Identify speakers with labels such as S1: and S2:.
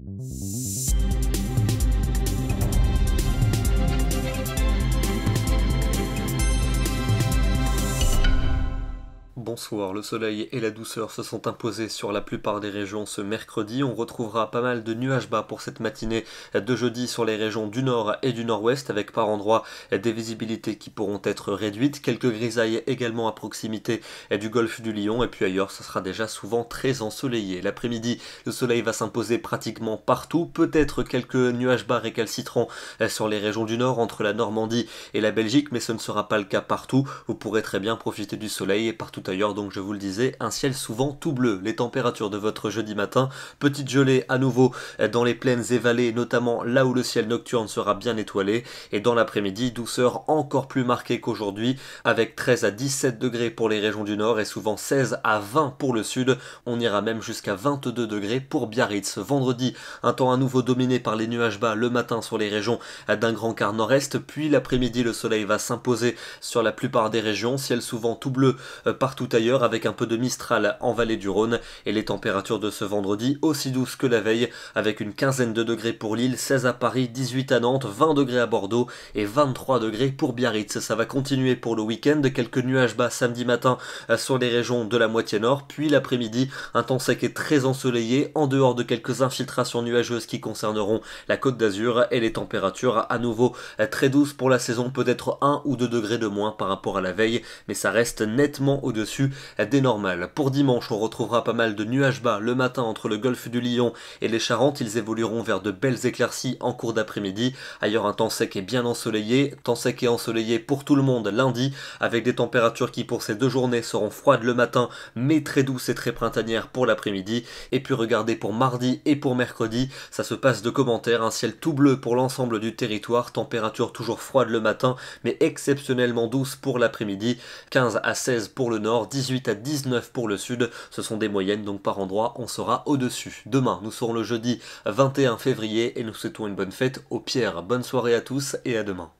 S1: Mm-hmm. bonsoir. Le soleil et la douceur se sont imposés sur la plupart des régions ce mercredi. On retrouvera pas mal de nuages bas pour cette matinée de jeudi sur les régions du nord et du nord-ouest avec par endroits des visibilités qui pourront être réduites. Quelques grisailles également à proximité du golfe du Lion et puis ailleurs ce sera déjà souvent très ensoleillé. L'après-midi, le soleil va s'imposer pratiquement partout. Peut-être quelques nuages bas récalcitrants sur les régions du nord entre la Normandie et la Belgique mais ce ne sera pas le cas partout. Vous pourrez très bien profiter du soleil et partout ailleurs d'ailleurs, donc je vous le disais, un ciel souvent tout bleu. Les températures de votre jeudi matin, petite gelée à nouveau dans les plaines et vallées, notamment là où le ciel nocturne sera bien étoilé, et dans l'après-midi, douceur encore plus marquée qu'aujourd'hui, avec 13 à 17 degrés pour les régions du nord et souvent 16 à 20 pour le sud. On ira même jusqu'à 22 degrés pour Biarritz. Vendredi, un temps à nouveau dominé par les nuages bas le matin sur les régions d'un grand quart nord-est, puis l'après-midi, le soleil va s'imposer sur la plupart des régions, ciel souvent tout bleu euh, partout ailleurs avec un peu de mistral en vallée du Rhône et les températures de ce vendredi aussi douces que la veille avec une quinzaine de degrés pour Lille, 16 à Paris, 18 à Nantes, 20 degrés à Bordeaux et 23 degrés pour Biarritz. Ça va continuer pour le week-end, quelques nuages bas samedi matin euh, sur les régions de la moitié nord, puis l'après-midi un temps sec et très ensoleillé en dehors de quelques infiltrations nuageuses qui concerneront la côte d'Azur et les températures à nouveau euh, très douces pour la saison, peut-être 1 ou 2 degrés de moins par rapport à la veille, mais ça reste nettement au-dessus dessus des normales. Pour dimanche, on retrouvera pas mal de nuages bas le matin entre le golfe du Lion et les Charentes. Ils évolueront vers de belles éclaircies en cours d'après-midi. Ailleurs, un temps sec et bien ensoleillé. Temps sec et ensoleillé pour tout le monde lundi, avec des températures qui pour ces deux journées seront froides le matin, mais très douces et très printanières pour l'après-midi. Et puis regardez pour mardi et pour mercredi, ça se passe de commentaires. Un ciel tout bleu pour l'ensemble du territoire, température toujours froide le matin, mais exceptionnellement douce pour l'après-midi. 15 à 16 pour le nord 18 à 19 pour le sud. Ce sont des moyennes, donc par endroit, on sera au-dessus. Demain, nous serons le jeudi 21 février et nous souhaitons une bonne fête aux pierres. Bonne soirée à tous et à demain.